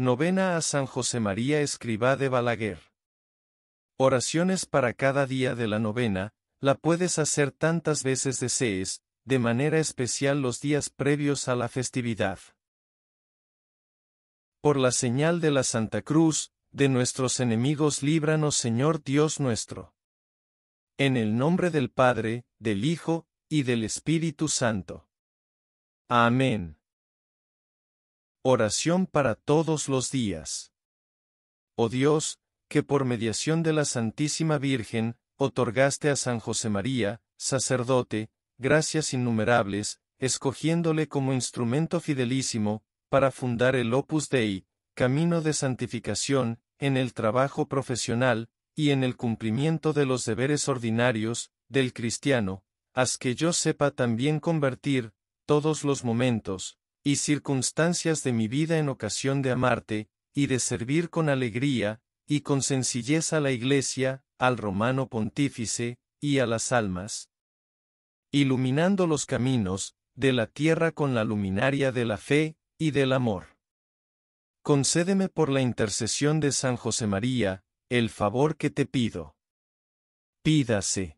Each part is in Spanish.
Novena a San José María Escribá de Balaguer. Oraciones para cada día de la novena, la puedes hacer tantas veces desees, de manera especial los días previos a la festividad. Por la señal de la Santa Cruz, de nuestros enemigos líbranos Señor Dios nuestro. En el nombre del Padre, del Hijo, y del Espíritu Santo. Amén. Oración para todos los días. Oh Dios, que por mediación de la Santísima Virgen, otorgaste a San José María, sacerdote, gracias innumerables, escogiéndole como instrumento fidelísimo, para fundar el Opus Dei, camino de santificación, en el trabajo profesional, y en el cumplimiento de los deberes ordinarios, del cristiano, haz que yo sepa también convertir, todos los momentos, y circunstancias de mi vida en ocasión de amarte, y de servir con alegría, y con sencillez a la Iglesia, al romano pontífice, y a las almas, iluminando los caminos, de la tierra con la luminaria de la fe, y del amor. Concédeme por la intercesión de San José María, el favor que te pido. Pídase.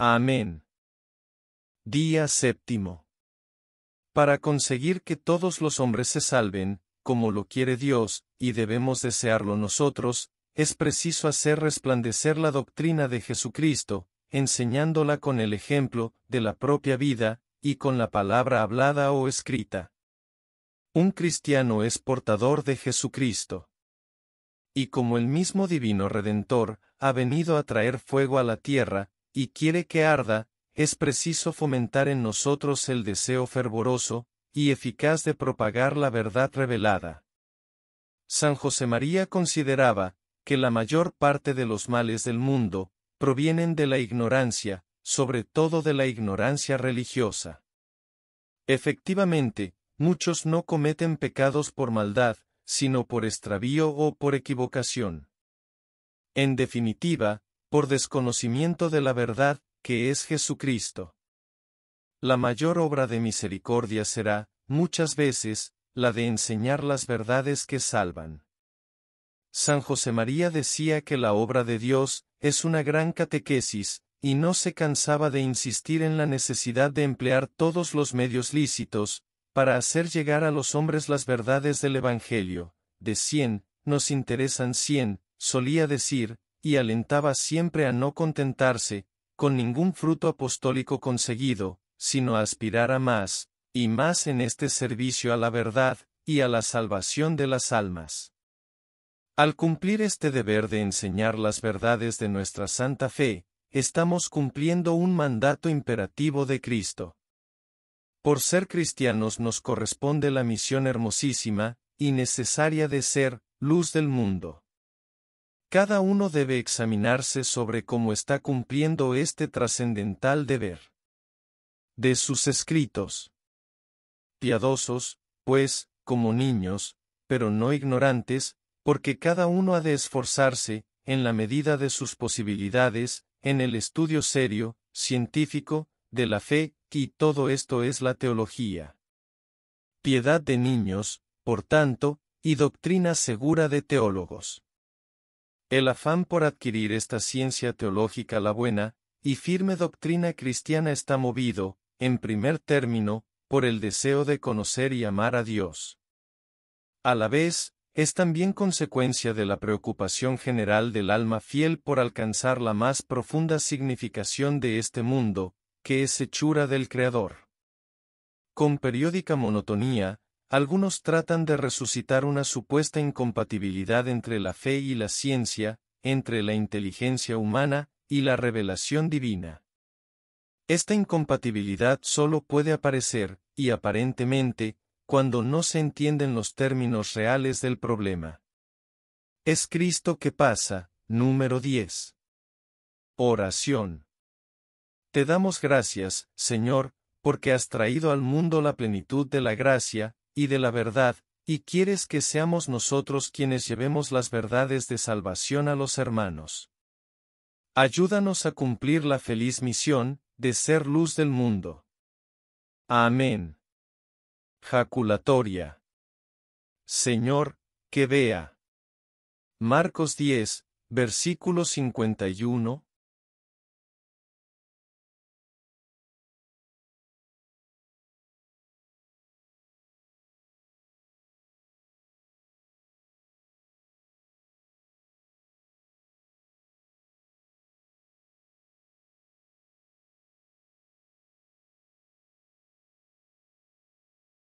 Amén. Día séptimo. Para conseguir que todos los hombres se salven, como lo quiere Dios, y debemos desearlo nosotros, es preciso hacer resplandecer la doctrina de Jesucristo, enseñándola con el ejemplo, de la propia vida, y con la palabra hablada o escrita. Un cristiano es portador de Jesucristo. Y como el mismo Divino Redentor, ha venido a traer fuego a la tierra, y quiere que arda, es preciso fomentar en nosotros el deseo fervoroso y eficaz de propagar la verdad revelada. San José María consideraba que la mayor parte de los males del mundo provienen de la ignorancia, sobre todo de la ignorancia religiosa. Efectivamente, muchos no cometen pecados por maldad, sino por extravío o por equivocación. En definitiva, por desconocimiento de la verdad, que es Jesucristo. La mayor obra de misericordia será, muchas veces, la de enseñar las verdades que salvan. San José María decía que la obra de Dios es una gran catequesis, y no se cansaba de insistir en la necesidad de emplear todos los medios lícitos, para hacer llegar a los hombres las verdades del Evangelio. De cien, nos interesan cien, solía decir, y alentaba siempre a no contentarse, con ningún fruto apostólico conseguido, sino a aspirar a más, y más en este servicio a la verdad, y a la salvación de las almas. Al cumplir este deber de enseñar las verdades de nuestra santa fe, estamos cumpliendo un mandato imperativo de Cristo. Por ser cristianos nos corresponde la misión hermosísima, y necesaria de ser, luz del mundo. Cada uno debe examinarse sobre cómo está cumpliendo este trascendental deber. De sus escritos. Piadosos, pues, como niños, pero no ignorantes, porque cada uno ha de esforzarse, en la medida de sus posibilidades, en el estudio serio, científico, de la fe, y todo esto es la teología. Piedad de niños, por tanto, y doctrina segura de teólogos. El afán por adquirir esta ciencia teológica la buena, y firme doctrina cristiana está movido, en primer término, por el deseo de conocer y amar a Dios. A la vez, es también consecuencia de la preocupación general del alma fiel por alcanzar la más profunda significación de este mundo, que es hechura del Creador. Con periódica monotonía, algunos tratan de resucitar una supuesta incompatibilidad entre la fe y la ciencia, entre la inteligencia humana y la revelación divina. Esta incompatibilidad solo puede aparecer, y aparentemente, cuando no se entienden los términos reales del problema. Es Cristo que pasa, número 10. Oración. Te damos gracias, Señor, porque has traído al mundo la plenitud de la gracia, y de la verdad, y quieres que seamos nosotros quienes llevemos las verdades de salvación a los hermanos. Ayúdanos a cumplir la feliz misión, de ser luz del mundo. Amén. Jaculatoria. Señor, que vea. Marcos 10, versículo 51,